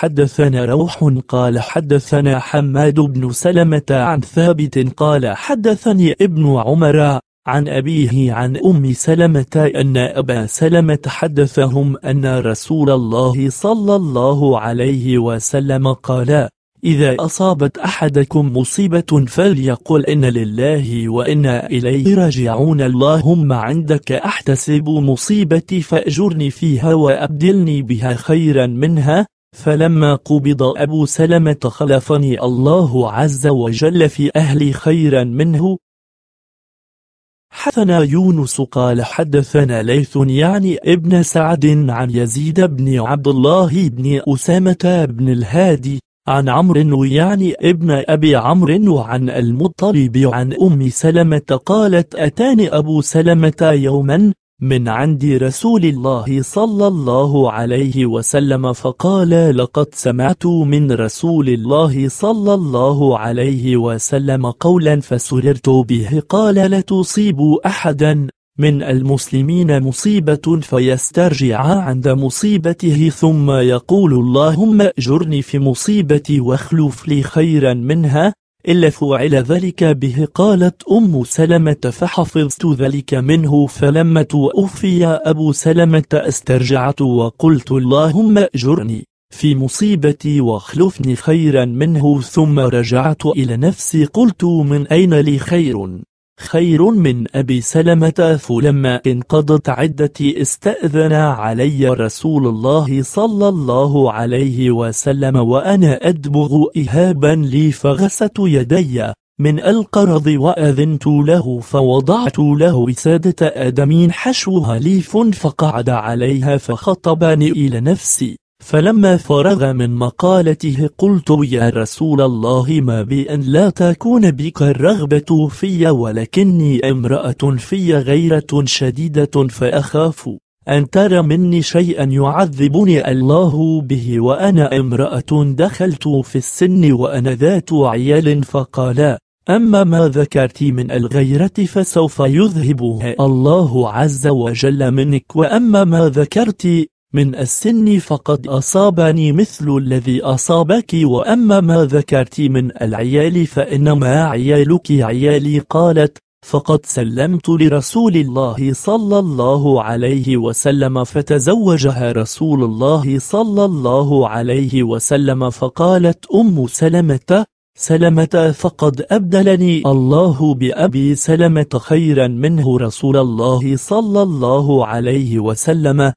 حدثنا روح قال حدثنا حماد بن سلمة عن ثابت قال حدثني ابن عمر عن أبيه عن أم سلمة أن أبا سلمة حدثهم أن رسول الله صلى الله عليه وسلم قال إذا أصابت أحدكم مصيبة فليقل إن لله وإنا إليه راجعون اللهم عندك أحتسب مصيبتي فأجرني فيها وأبدلني بها خيرا منها فلما قبض أبو سلمة خلفني الله عز وجل في أهلي خيرا منه حثنا يونس قال حدثنا ليث يعني ابن سعد عن يزيد بن عبد الله بن أسامة بن الهادي عن عمرو يعني ابن أبي عمرو عن المطلب عن أم سلمة قالت أتاني أبو سلمة يوما من عند رسول الله صلى الله عليه وسلم فقال لقد سمعت من رسول الله صلى الله عليه وسلم قولا فسررت به قال لا تصيب أحدا من المسلمين مصيبة فيسترجع عند مصيبته ثم يقول اللهم اجرني في مصيبتي واخلف لي خيرا منها إلا فعل ذلك به قالت أم سلمة فحفظت ذلك منه فلما توفي أبو سلمة استرجعت وقلت اللهم أجرني في مصيبتي واخلفني خيرا منه ثم رجعت إلى نفسي قلت من أين لي خير خير من أبي سلمة فلما انقضت عدتي استأذن علي رسول الله صلى الله عليه وسلم وأنا أدبغ إهابا لي فغست يدي من القرض وأذنت له فوضعت له وسادة أدمين حشوها ليف فقعد عليها فخطبني إلى نفسي فلما فرغ من مقالته قلت يا رسول الله ما بي أن لا تكون بك الرغبة في ولكني امرأة في غيرة شديدة فأخاف أن ترى مني شيئا يعذبني الله به وأنا امرأة دخلت في السن وأنا ذات عيال فقالا أما ما ذكرت من الغيرة فسوف يذهبها الله عز وجل منك وأما ما ذكرت من السن فقد أصابني مثل الذي أصابك وأما ما ذكرت من العيال فإنما عيالك عيالي قالت فقد سلمت لرسول الله صلى الله عليه وسلم فتزوجها رسول الله صلى الله عليه وسلم فقالت أم سلمة سلمة فقد أبدلني الله بأبي سلمة خيرا منه رسول الله صلى الله عليه وسلم